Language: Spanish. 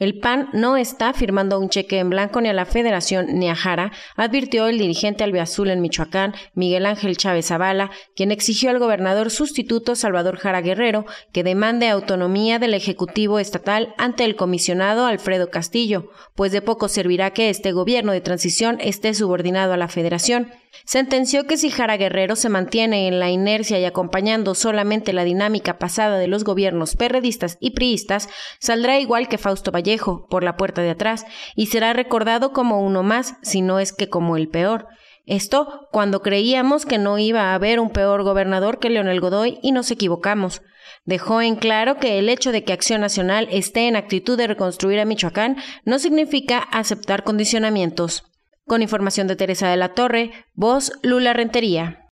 El PAN no está firmando un cheque en blanco ni a la Federación ni a Jara, advirtió el dirigente albiazul en Michoacán, Miguel Ángel Chávez Zavala, quien exigió al gobernador sustituto Salvador Jara Guerrero que demande autonomía del Ejecutivo Estatal ante el comisionado Alfredo Castillo, pues de poco servirá que este gobierno de transición esté subordinado a la Federación. Sentenció que si Jara Guerrero se mantiene en la inercia y acompañando solamente la dinámica pasada de los gobiernos perredistas y priistas, saldrá igual que Fausto Vallejo por la puerta de atrás, y será recordado como uno más, si no es que como el peor. Esto cuando creíamos que no iba a haber un peor gobernador que Leonel Godoy y nos equivocamos. Dejó en claro que el hecho de que Acción Nacional esté en actitud de reconstruir a Michoacán no significa aceptar condicionamientos. Con información de Teresa de la Torre, voz Lula Rentería.